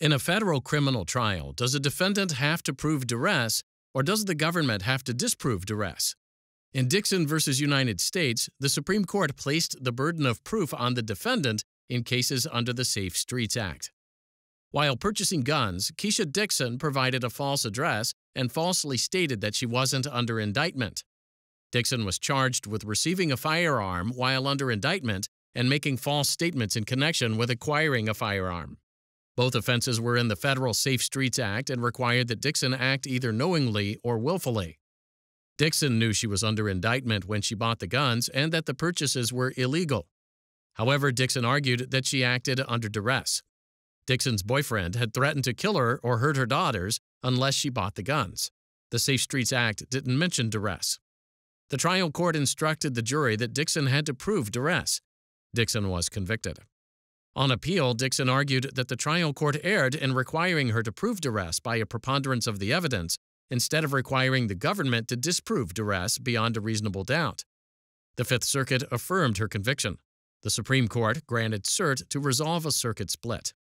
In a federal criminal trial, does a defendant have to prove duress or does the government have to disprove duress? In Dixon v. United States, the Supreme Court placed the burden of proof on the defendant in cases under the Safe Streets Act. While purchasing guns, Keisha Dixon provided a false address and falsely stated that she wasn't under indictment. Dixon was charged with receiving a firearm while under indictment and making false statements in connection with acquiring a firearm. Both offenses were in the Federal Safe Streets Act and required that Dixon act either knowingly or willfully. Dixon knew she was under indictment when she bought the guns and that the purchases were illegal. However, Dixon argued that she acted under duress. Dixon's boyfriend had threatened to kill her or hurt her daughters unless she bought the guns. The Safe Streets Act didn't mention duress. The trial court instructed the jury that Dixon had to prove duress. Dixon was convicted. On appeal, Dixon argued that the trial court erred in requiring her to prove duress by a preponderance of the evidence instead of requiring the government to disprove duress beyond a reasonable doubt. The Fifth Circuit affirmed her conviction. The Supreme Court granted cert to resolve a circuit split.